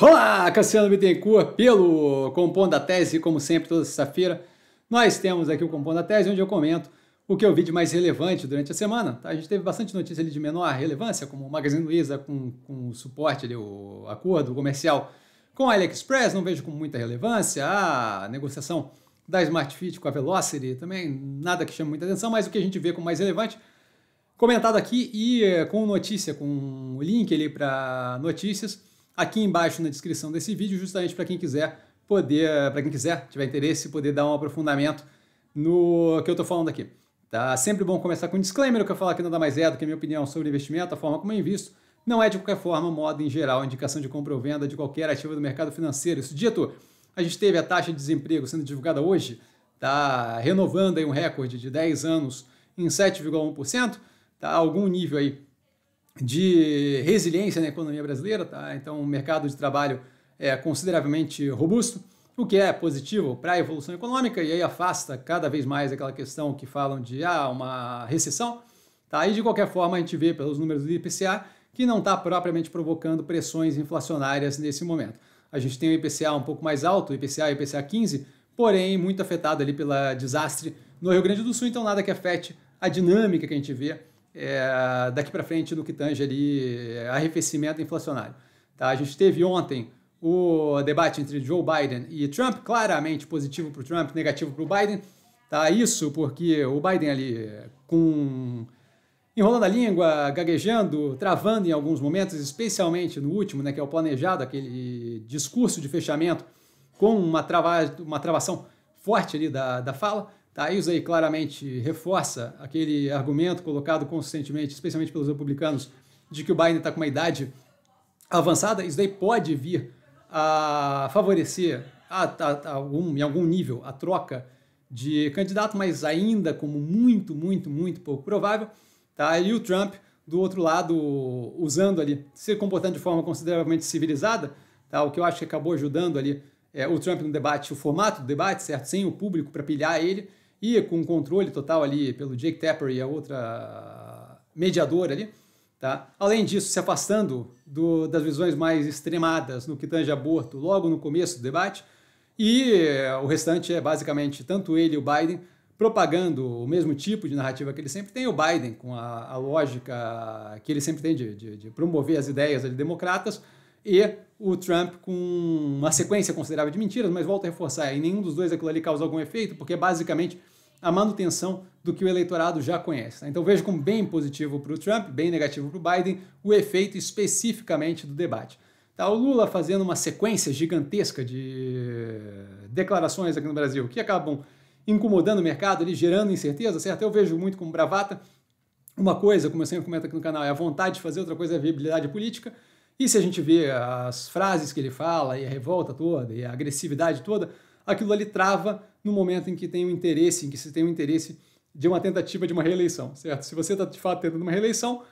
Olá, Cassiano Bittencourt, pelo Compondo a Tese, como sempre, toda sexta-feira. Nós temos aqui o Compondo a Tese, onde eu comento o que eu vi de mais relevante durante a semana. Tá, a gente teve bastante notícia ali de menor relevância, como o Magazine Luiza com, com o suporte, ali, o acordo comercial com a AliExpress, não vejo com muita relevância. A negociação da Smartfit com a Velocity também, nada que chame muita atenção, mas o que a gente vê como mais relevante comentado aqui e eh, com notícia, com o link ali para notícias aqui embaixo na descrição desse vídeo, justamente para quem quiser poder, para quem quiser, tiver interesse, poder dar um aprofundamento no que eu estou falando aqui. Tá sempre bom começar com um disclaimer, o que eu falo aqui nada mais é do que a minha opinião sobre investimento, a forma como eu invisto, não é de qualquer forma, modo em geral, indicação de compra ou venda de qualquer ativo do mercado financeiro. Isso dito, a gente teve a taxa de desemprego sendo divulgada hoje, tá renovando aí um recorde de 10 anos em 7,1%, tá algum nível aí de resiliência na economia brasileira, tá? então o mercado de trabalho é consideravelmente robusto, o que é positivo para a evolução econômica e aí afasta cada vez mais aquela questão que falam de ah, uma recessão. Tá? E de qualquer forma a gente vê pelos números do IPCA que não está propriamente provocando pressões inflacionárias nesse momento. A gente tem o IPCA um pouco mais alto, o IPCA e o IPCA 15, porém muito afetado ali pela desastre no Rio Grande do Sul, então nada que afete a dinâmica que a gente vê é, daqui para frente no que tange ali é, arrefecimento inflacionário. Tá? A gente teve ontem o debate entre Joe Biden e Trump, claramente positivo para o Trump, negativo para o Biden. Tá? Isso porque o Biden ali com enrolando a língua, gaguejando, travando em alguns momentos, especialmente no último, né, que é o planejado, aquele discurso de fechamento com uma, trava uma travação forte ali da, da fala. Tá? Isso aí claramente reforça aquele argumento colocado consistentemente, especialmente pelos republicanos, de que o Biden está com uma idade avançada. Isso daí pode vir a favorecer a, a, a em algum nível a troca de candidato, mas ainda como muito, muito, muito pouco provável. Tá? E o Trump, do outro lado, usando ali, se comportando de forma consideravelmente civilizada, tá? o que eu acho que acabou ajudando ali é, o Trump no debate, o formato do debate, certo? Sem o público para pilhar ele e com controle total ali pelo Jake Tapper e a outra mediadora ali, tá? Além disso, se afastando do, das visões mais extremadas no que tange aborto logo no começo do debate, e eh, o restante é basicamente tanto ele e o Biden propagando o mesmo tipo de narrativa que ele sempre tem, o Biden, com a, a lógica que ele sempre tem de, de, de promover as ideias de democratas, e o Trump com uma sequência considerável de mentiras, mas volto a reforçar, em nenhum dos dois aquilo ali causa algum efeito, porque basicamente a manutenção do que o eleitorado já conhece. Né? Então vejo como bem positivo para o Trump, bem negativo para o Biden, o efeito especificamente do debate. Tá, o Lula fazendo uma sequência gigantesca de declarações aqui no Brasil que acabam incomodando o mercado, ali, gerando incerteza, certo? Eu vejo muito como bravata. Uma coisa, como eu sempre comento aqui no canal, é a vontade de fazer, outra coisa é a viabilidade política. E se a gente vê as frases que ele fala, e a revolta toda, e a agressividade toda, aquilo ali trava no momento em que tem um interesse, em que se tem um interesse de uma tentativa de uma reeleição, certo? Se você está de fato tentando uma reeleição,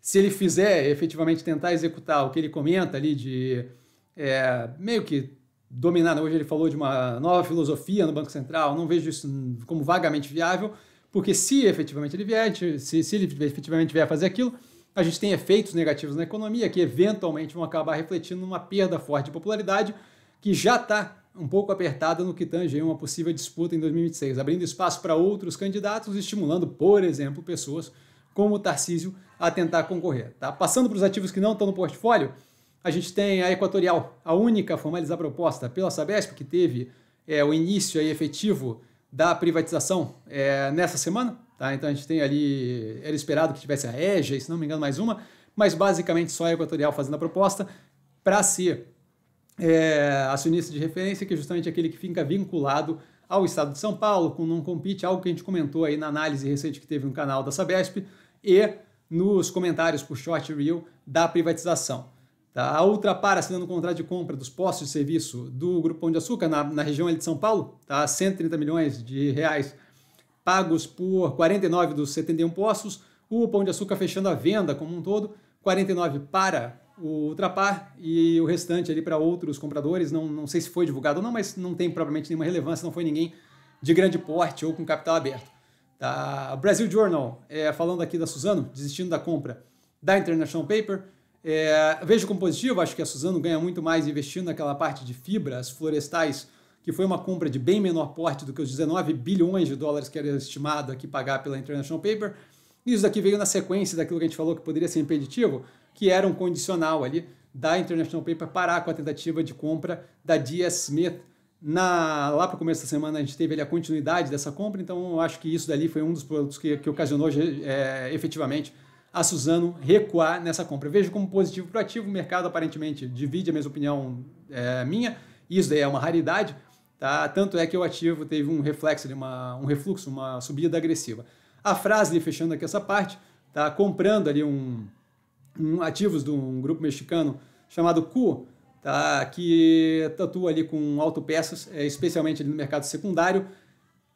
se ele fizer efetivamente tentar executar o que ele comenta ali de é, meio que dominar, né? hoje ele falou de uma nova filosofia no Banco Central, não vejo isso como vagamente viável, porque se efetivamente ele vier, se, se ele efetivamente vier fazer aquilo, a gente tem efeitos negativos na economia que eventualmente vão acabar refletindo numa perda forte de popularidade que já está um pouco apertada no que tange uma possível disputa em 2026, abrindo espaço para outros candidatos, estimulando, por exemplo, pessoas como o Tarcísio a tentar concorrer. Tá? Passando para os ativos que não estão no portfólio, a gente tem a Equatorial, a única a formalizar proposta pela Sabesp, que teve é, o início aí efetivo da privatização é, nessa semana. Tá? Então a gente tem ali, era esperado que tivesse a EGE, se não me engano, mais uma, mas basicamente só a Equatorial fazendo a proposta para ser é, acionista de referência, que é justamente aquele que fica vinculado ao Estado de São Paulo, com não compete, algo que a gente comentou aí na análise recente que teve no canal da Sabesp e nos comentários por short reel da privatização. Tá? A Ultrapar assinando o contrato de compra dos postos de serviço do Grupo Pão de Açúcar na, na região de São Paulo, tá? 130 milhões de reais pagos por 49 dos 71 postos, o Pão de Açúcar fechando a venda como um todo, 49 para o Ultrapar e o restante ali para outros compradores. Não, não sei se foi divulgado ou não, mas não tem provavelmente nenhuma relevância, não foi ninguém de grande porte ou com capital aberto. Tá? Brasil Journal, é, falando aqui da Suzano, desistindo da compra da International Paper. É, vejo como positivo, acho que a Suzano ganha muito mais investindo naquela parte de fibras florestais, que foi uma compra de bem menor porte do que os 19 bilhões de dólares que era estimado aqui pagar pela International Paper. Isso daqui veio na sequência daquilo que a gente falou que poderia ser impeditivo, que era um condicional ali da International Paper parar com a tentativa de compra da DS Smith. Na, lá para o começo da semana a gente teve ali, a continuidade dessa compra, então eu acho que isso dali foi um dos produtos que, que ocasionou é, efetivamente a Suzano recuar nessa compra. vejo como positivo para o ativo, o mercado aparentemente divide a mesma opinião é, minha, isso daí é uma raridade, tá? tanto é que o ativo teve um reflexo, uma, um refluxo, uma subida agressiva. A frase, fechando aqui essa parte, tá comprando ali um, um, ativos de um grupo mexicano chamado Cu, tá, que atua ali com autopeças, é, especialmente no mercado secundário,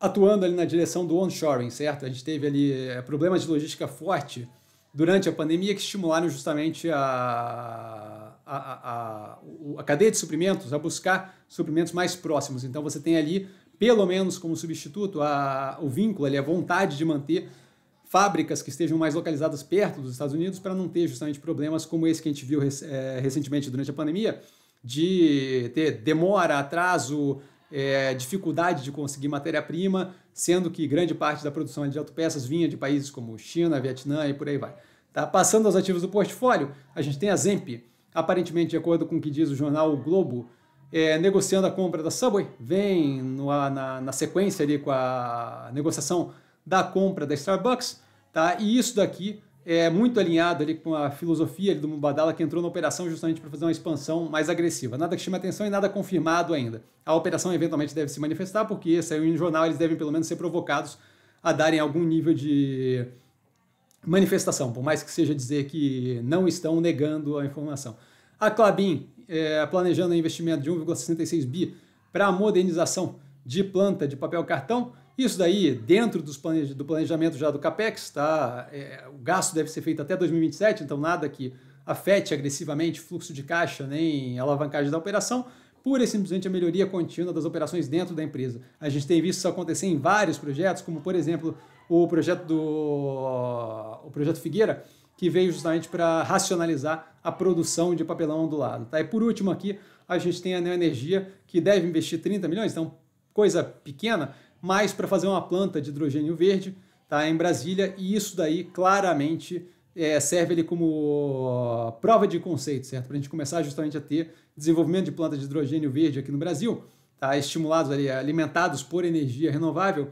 atuando ali na direção do onshoring, certo? A gente teve ali é, problemas de logística forte durante a pandemia que estimularam justamente a, a, a, a, cadeia de suprimentos a buscar suprimentos mais próximos. Então você tem ali, pelo menos como substituto, a, o vínculo, ali, a vontade de manter fábricas que estejam mais localizadas perto dos Estados Unidos para não ter justamente problemas como esse que a gente viu eh, recentemente durante a pandemia, de ter demora, atraso, é, dificuldade de conseguir matéria-prima, sendo que grande parte da produção é de autopeças vinha de países como China, Vietnã e por aí vai. Tá? Passando aos ativos do portfólio, a gente tem a Zemp, aparentemente, de acordo com o que diz o jornal o Globo, é, negociando a compra da Subway, vem no, na, na sequência ali com a negociação da compra da Starbucks, tá? E isso daqui é muito alinhado ali com a filosofia do Mubadala que entrou na operação justamente para fazer uma expansão mais agressiva. Nada que chame atenção e nada confirmado ainda. A operação eventualmente deve se manifestar porque saiu no jornal, eles devem pelo menos ser provocados a darem algum nível de manifestação, por mais que seja dizer que não estão negando a informação. A Clabin é, planejando um investimento de 1,66 bi para a modernização de planta de papel cartão. Isso daí, dentro planeja do planejamento já do CAPEX, tá? É, o gasto deve ser feito até 2027, então nada que afete agressivamente fluxo de caixa nem alavancagem da operação, pura e simplesmente a melhoria contínua das operações dentro da empresa. A gente tem visto isso acontecer em vários projetos, como por exemplo o projeto do o projeto Figueira, que veio justamente para racionalizar a produção de papelão ondulado. Tá? E por último aqui, a gente tem a Neoenergia, que deve investir 30 milhões, então coisa pequena, mais para fazer uma planta de hidrogênio verde tá, em Brasília, e isso daí claramente é, serve ele como prova de conceito, certo? Para a gente começar justamente a ter desenvolvimento de plantas de hidrogênio verde aqui no Brasil, tá? estimulados ali, alimentados por energia renovável,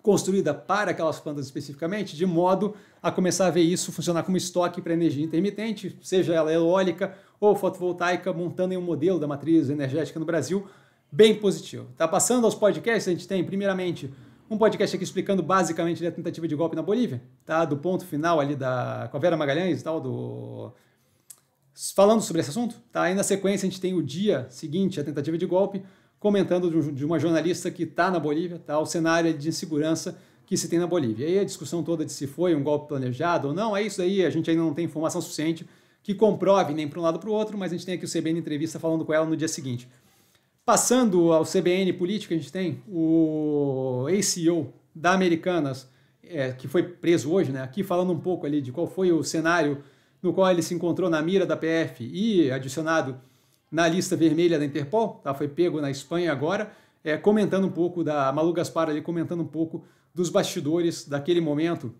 construída para aquelas plantas especificamente, de modo a começar a ver isso funcionar como estoque para energia intermitente, seja ela eólica ou fotovoltaica, montando em um modelo da matriz energética no Brasil bem positivo. Tá passando aos podcasts, a gente tem, primeiramente, um podcast aqui explicando basicamente a tentativa de golpe na Bolívia, tá? Do ponto final ali da com a Vera Magalhães e tal, do falando sobre esse assunto, tá? Aí na sequência a gente tem o dia seguinte, a tentativa de golpe, comentando de, uma jornalista que está na Bolívia, tá? O cenário de insegurança que se tem na Bolívia. E aí a discussão toda de se foi um golpe planejado ou não, é isso aí, a gente ainda não tem informação suficiente que comprove nem para um lado para o outro, mas a gente tem aqui o CBN entrevista falando com ela no dia seguinte. Passando ao CBN Política, a gente tem o ex-CEO da Americanas, é, que foi preso hoje, né? Aqui falando um pouco ali de qual foi o cenário no qual ele se encontrou na mira da PF e adicionado na lista vermelha da Interpol, tá? Foi pego na Espanha agora, é, comentando um pouco da Malu Gaspar ali, comentando um pouco dos bastidores daquele momento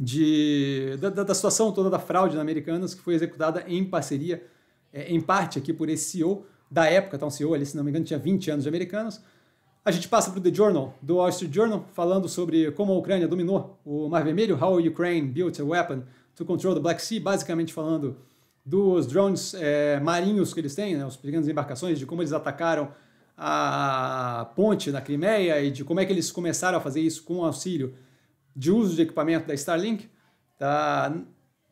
de da, da situação toda da fraude na Americanas que foi executada em parceria, é, em parte aqui por esse CEO da época, tá um CEO ali, se não me engano, tinha 20 anos de americanos. A gente passa para o The Journal, do Wall Street Journal, falando sobre como a Ucrânia dominou o Mar Vermelho, how Ukraine built a weapon to control the Black Sea, basicamente falando dos drones é, marinhos que eles têm, né, os pequenas embarcações, de como eles atacaram a ponte na Crimeia e de como é que eles começaram a fazer isso com o auxílio de uso de equipamento da Starlink. Tá?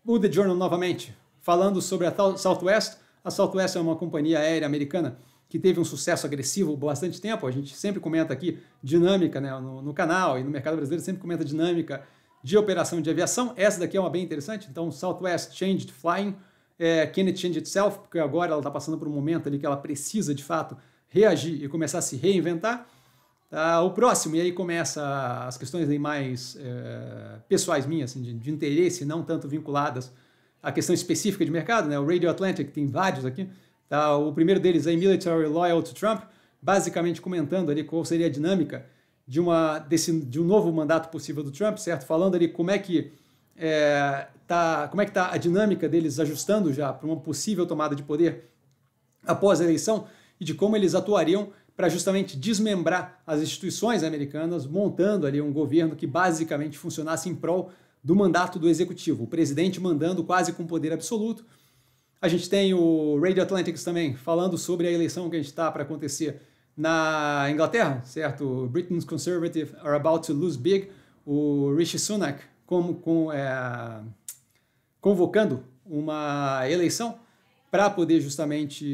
O The Journal, novamente, falando sobre a Southwest, a Southwest é uma companhia aérea americana que teve um sucesso agressivo bastante tempo. A gente sempre comenta aqui dinâmica né, no, no, canal e no mercado brasileiro sempre comenta dinâmica de operação de aviação. Essa daqui é uma bem interessante. Então, Southwest Changed Flying, é, Can It Change Itself? Porque agora ela está passando por um momento ali que ela precisa, de fato, reagir e começar a se reinventar. Tá? o próximo, e aí começa as questões aí mais é, pessoais minhas, assim, de, de interesse, não tanto vinculadas a questão específica de mercado, né? O Radio Atlantic tem vários aqui, tá? O primeiro deles é Military Loyal to Trump, basicamente comentando ali qual seria a dinâmica de uma desse de um novo mandato possível do Trump, certo? Falando ali como é que é, tá, como é que tá a dinâmica deles ajustando já para uma possível tomada de poder após a eleição e de como eles atuariam para justamente desmembrar as instituições americanas, montando ali um governo que basicamente funcionasse em prol do mandato do executivo, o presidente mandando quase com poder absoluto. A gente tem o Radio Atlantics também falando sobre a eleição que a gente está para acontecer na Inglaterra, certo? Britain's Conservatives are about to lose big. O Rishi Sunak como, com, é, convocando uma eleição para poder justamente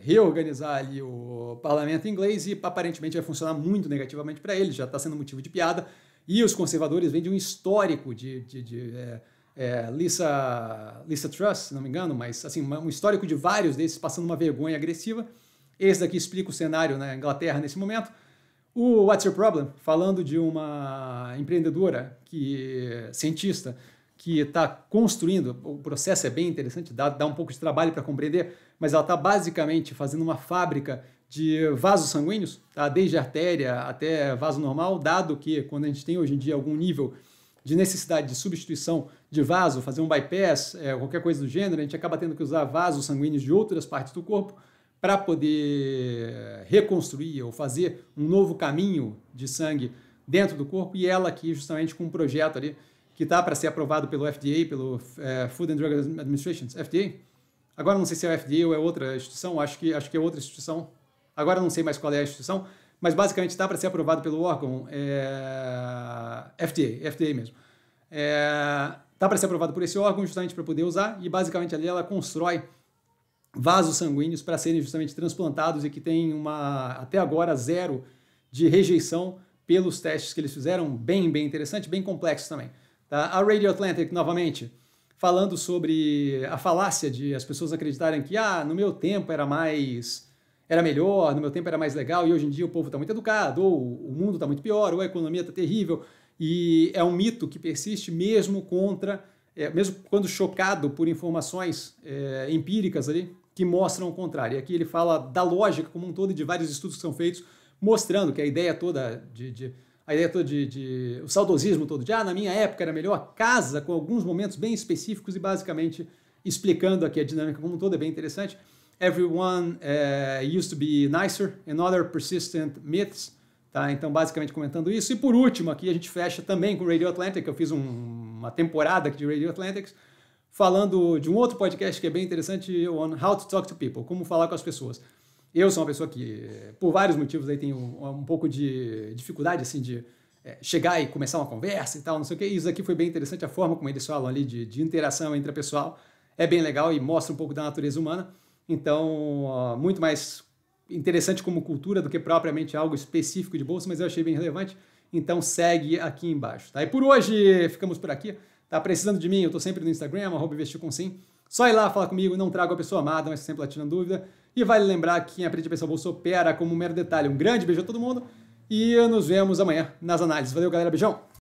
reorganizar ali o parlamento inglês e aparentemente vai funcionar muito negativamente para ele, já está sendo motivo de piada e os conservadores vêm de um histórico de, de, de é, é, Lisa, Lisa Truss, se não me engano, mas assim, um histórico de vários desses passando uma vergonha agressiva. Esse daqui explica o cenário na Inglaterra nesse momento. O What's Your Problem, falando de uma empreendedora, que cientista, que está construindo, o processo é bem interessante, dá, dá um pouco de trabalho para compreender, mas ela está basicamente fazendo uma fábrica de vasos sanguíneos, tá? desde artéria até vaso normal, dado que quando a gente tem hoje em dia algum nível de necessidade de substituição de vaso, fazer um bypass, é, qualquer coisa do gênero, a gente acaba tendo que usar vasos sanguíneos de outras partes do corpo para poder reconstruir ou fazer um novo caminho de sangue dentro do corpo e ela aqui justamente com um projeto ali que está para ser aprovado pelo FDA, pelo é, Food and Drug Administration, FDA. Agora não sei se é o FDA ou é outra instituição, acho que acho que é outra instituição, agora não sei mais qual é a instituição, mas basicamente está para ser aprovado pelo órgão é, FDA, FDA mesmo. Está é, tá para ser aprovado por esse órgão justamente para poder usar e basicamente ali ela constrói vasos sanguíneos para serem justamente transplantados e que tem uma, até agora, zero de rejeição pelos testes que eles fizeram, bem, bem interessante, bem complexo também. Tá? A Radio Atlantic, novamente, falando sobre a falácia de as pessoas acreditarem que, ah, no meu tempo era mais era melhor, no meu tempo era mais legal e hoje em dia o povo está muito educado, ou o mundo está muito pior, ou a economia está terrível. E é um mito que persiste mesmo contra, é, mesmo quando chocado por informações é, empíricas ali que mostram o contrário. E aqui ele fala da lógica como um todo e de vários estudos que são feitos mostrando que a ideia toda de, de a ideia toda de, de, o saudosismo todo de ah na minha época era melhor casa com alguns momentos bem específicos e basicamente explicando aqui a dinâmica como um todo é bem interessante. Everyone uh, Used to Be Nicer and Other Persistent Myths. Tá? Então, basicamente comentando isso. E por último, aqui a gente fecha também com Radio Atlantic. Eu fiz um, uma temporada aqui de Radio Atlantic falando de um outro podcast que é bem interessante, on How to Talk to People, como falar com as pessoas. Eu sou uma pessoa que, eh, por vários motivos, aí tenho um, um pouco de dificuldade, assim, de é, chegar e começar uma conversa e tal, não sei o que. Isso aqui foi bem interessante, a forma como eles falam ali de, de interação interpessoal é bem legal e mostra um pouco da natureza humana. Então, muito mais interessante como cultura do que propriamente algo específico de bolsa, mas eu achei bem relevante. Então, segue aqui embaixo. Tá? E por hoje, ficamos por aqui. Tá precisando de mim? Eu tô sempre no Instagram, arroba Só ir lá falar comigo, não trago a pessoa amada, mas sempre lá tirando dúvida. E vale lembrar que quem aprende a pensar bolsa opera como um mero detalhe. Um grande beijo a todo mundo e nos vemos amanhã nas análises. Valeu, galera. Beijão!